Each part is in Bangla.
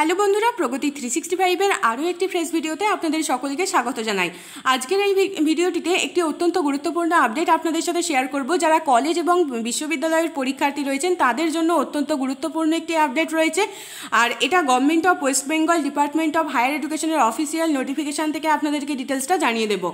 হ্যালো বন্ধুরা প্রগতি থ্রি সিক্সটি ফাইভের আরও একটি ফ্রেশ ভিডিওতে আপনাদের সকলকে স্বাগত জানাই আজকের এই ভিডিওটিতে একটি অত্যন্ত গুরুত্বপূর্ণ আপডেট আপনাদের সাথে শেয়ার করব যারা কলেজ এবং বিশ্ববিদ্যালয়ের পরীক্ষার্থী রয়েছেন তাদের জন্য অত্যন্ত গুরুত্বপূর্ণ একটি আপডেট রয়েছে আর এটা government of West Bengal department of higher এডুকেশনের অফিসিয়াল নোটিফিকেশান থেকে আপনাদেরকে ডিটেলসটা জানিয়ে দেবো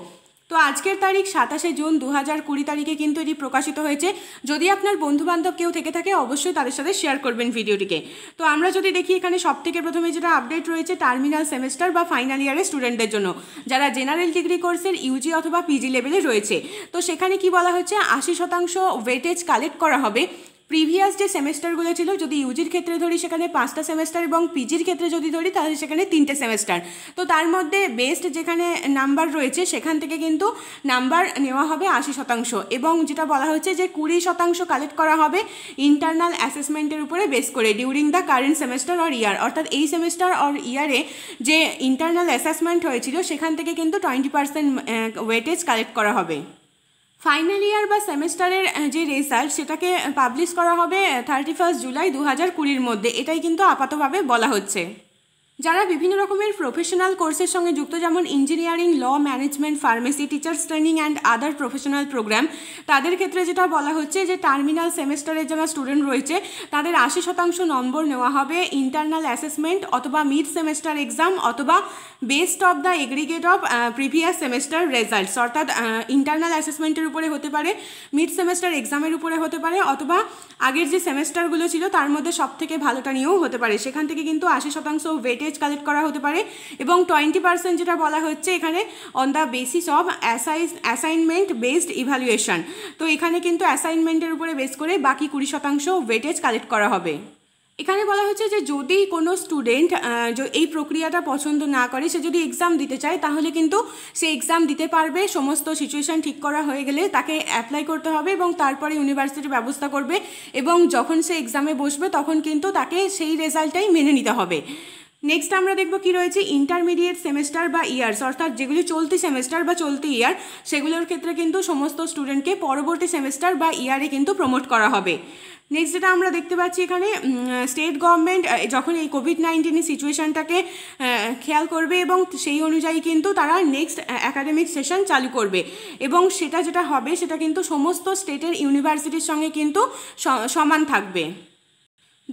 তো আজকের তারিখ সাতাশে জুন দু হাজার কুড়ি তারিখে কিন্তু এটি প্রকাশিত হয়েছে যদি আপনার বন্ধুবান্ধব কেউ থেকে থাকে অবশ্যই তাদের সাথে শেয়ার করবেন ভিডিওটিকে তো আমরা যদি দেখি এখানে সব থেকে প্রথমে যেটা আপডেট রয়েছে টার্মিনাল সেমেস্টার বা ফাইনাল ইয়ারের স্টুডেন্টদের জন্য যারা জেনারেল ডিগ্রি কোর্সের ইউজি অথবা পিজি লেভেলে রয়েছে তো সেখানে কি বলা হচ্ছে আশি শতাংশ ওয়েটেজ কালেক্ট করা হবে প্রিভিয়াস যে সেমেস্টারগুলো ছিল যদি ইউজির ক্ষেত্রে ধরি সেখানে পাঁচটা সেমেস্টার এবং পিজির ক্ষেত্রে যদি ধরি তাহলে সেখানে তিনটে সেমেস্টার তো তার মধ্যে বেস্ট যেখানে নাম্বার রয়েছে সেখান থেকে কিন্তু নাম্বার নেওয়া হবে আশি শতাংশ এবং যেটা বলা হয়েছে যে কুড়ি শতাংশ কালেক্ট করা হবে ইন্টারনাল অ্যাসেসমেন্টের উপরে বেস করে during the current semester or year অর্থাৎ এই সেমেস্টার অর ইয়ারে যে ইন্টারনাল অ্যাসেসমেন্ট হয়েছিল সেখান থেকে কিন্তু টোয়েন্টি পার্সেন্ট ওয়েটেজ কালেক্ট করা হবে ফাইনাল ইয়ার বা সেমেস্টারের যে রেজাল্ট সেটাকে পাবলিশ করা হবে থার্টি ফার্স্ট জুলাই দু হাজার কুড়ির মধ্যে এটাই কিন্তু আপাতভাবে বলা হচ্ছে যারা বিভিন্ন রকমের প্রফেশনাল কোর্সের সঙ্গে যুক্ত যেমন engineering law management pharmacy teachers training and other professional program তাদের ক্ষেত্রে যেটা বলা হচ্ছে যে টার্মিনাল সেমেস্টারের যারা স্টুডেন্ট রয়েছে তাদের আশি শতাংশ নম্বর নেওয়া হবে ইন্টারনাল অ্যাসেসমেন্ট অথবা মিড সেমেস্টার এক্সাম অথবা best of the aggregate of previous semester results অর্থাৎ ইন্টারনাল অ্যাসেসমেন্টের উপরে হতে পারে মিড সেমেস্টার এক্সামের উপরে হতে পারে অথবা আগের যে সেমেস্টারগুলো ছিল তার মধ্যে সবথেকে ভালোটা নিয়েও হতে পারে সেখান থেকে কিন্তু আশি শতাংশ ওয়েটে পেজ কালেক্ট করা হতে পারে এবং টোয়েন্টি পার্সেন্ট যেটা বলা হচ্ছে এখানে অন দ্য বেসিস অফ অ্যাসাইজ অ্যাসাইনমেন্ট বেসড ইভ্যালুয়েশন তো এখানে কিন্তু অ্যাসাইনমেন্টের উপরে বেস করে বাকি কুড়ি শতাংশ ওয়েটেজ কালেক্ট করা হবে এখানে বলা হচ্ছে যে যদি কোনো স্টুডেন্ট এই প্রক্রিয়াটা পছন্দ না করে সে যদি এক্সাম দিতে চায় তাহলে কিন্তু সে এক্সাম দিতে পারবে সমস্ত সিচুয়েশান ঠিক করা হয়ে গেলে তাকে অ্যাপ্লাই করতে হবে এবং তারপরে ইউনিভার্সিটির ব্যবস্থা করবে এবং যখন সে এক্সামে বসবে তখন কিন্তু তাকে সেই রেজাল্টটাই মেনে নিতে হবে নেক্সট আমরা দেখব কি রয়েছে ইন্টারমিডিয়েট সেমেস্টার বা ইয়ার্স অর্থাৎ যেগুলি চলতি সেমেস্টার বা চলতি ইয়ার সেগুলোর ক্ষেত্রে কিন্তু সমস্ত স্টুডেন্টকে পরবর্তী সেমেস্টার বা ইয়ারে কিন্তু প্রমোট করা হবে নেক্সট যেটা আমরা দেখতে পাচ্ছি এখানে স্টেট গভর্নমেন্ট যখন এই কোভিড নাইন্টিনের সিচুয়েশানটাকে খেয়াল করবে এবং সেই অনুযায়ী কিন্তু তারা নেক্সট অ্যাকাডেমিক সেশন চালু করবে এবং সেটা যেটা হবে সেটা কিন্তু সমস্ত স্টেটের ইউনিভার্সিটির সঙ্গে কিন্তু সমান থাকবে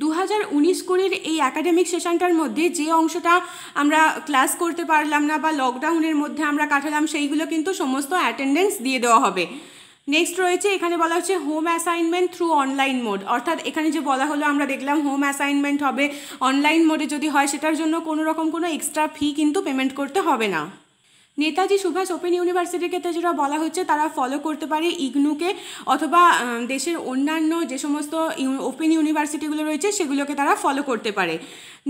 দু হাজার উনিশ কুড়ির এই অ্যাকাডেমিক সেশনটার মধ্যে যে অংশটা আমরা ক্লাস করতে পারলাম না বা লকডাউনের মধ্যে আমরা কাটালাম সেইগুলো কিন্তু সমস্ত অ্যাটেন্ডেন্স দিয়ে দেওয়া হবে নেক্সট রয়েছে এখানে বলা হচ্ছে home assignment through online mode অর্থাৎ এখানে যে বলা হলো আমরা দেখলাম হোম অ্যাসাইনমেন্ট হবে অনলাইন মোডে যদি হয় সেটার জন্য কোনো রকম কোনো এক্সট্রা ফি কিন্তু পেমেন্ট করতে হবে না নেতাজি সুভাষ ওপেন ইউনিভার্সিটির ক্ষেত্রে যেটা বলা হচ্ছে তারা ফলো করতে পারে ইগনুকে অথবা দেশের অন্যান্য যে সমস্ত ওপেন ইউনিভার্সিটিগুলো রয়েছে সেগুলোকে তারা ফলো করতে পারে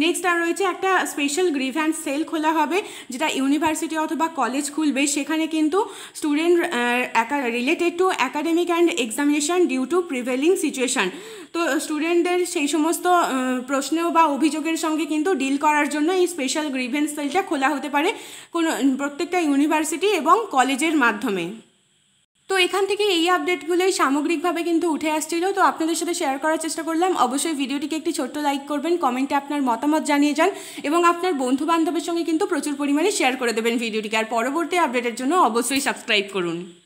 নেক্সট আর রয়েছে একটা স্পেশাল গ্রিভ্যান্স সেল খোলা হবে যেটা ইউনিভার্সিটি অথবা কলেজ খুলবে সেখানে কিন্তু student related to academic and examination due to prevailing situation তো স্টুডেন্টদের সেই সমস্ত প্রশ্ন বা অভিযোগের সঙ্গে কিন্তু ডিল করার জন্য এই স্পেশাল গ্রিভেন্স সেলটা খোলা হতে পারে কোনো প্রত্যেকটা ইউনিভার্সিটি এবং কলেজের মাধ্যমে তো এখান থেকে এই আপডেটগুলোই সামগ্রিকভাবে কিন্তু উঠে আসছিল তো আপনাদের সাথে শেয়ার করার চেষ্টা করলাম অবশ্যই ভিডিওটিকে একটি ছোট্ট লাইক করবেন কমেন্টে আপনার মতামত জানিয়ে যান এবং আপনার বন্ধু বান্ধবের সঙ্গে কিন্তু প্রচুর পরিমাণে শেয়ার করে দেবেন ভিডিওটিকে আর পরবর্তী আপডেটের জন্য অবশ্যই সাবস্ক্রাইব করুন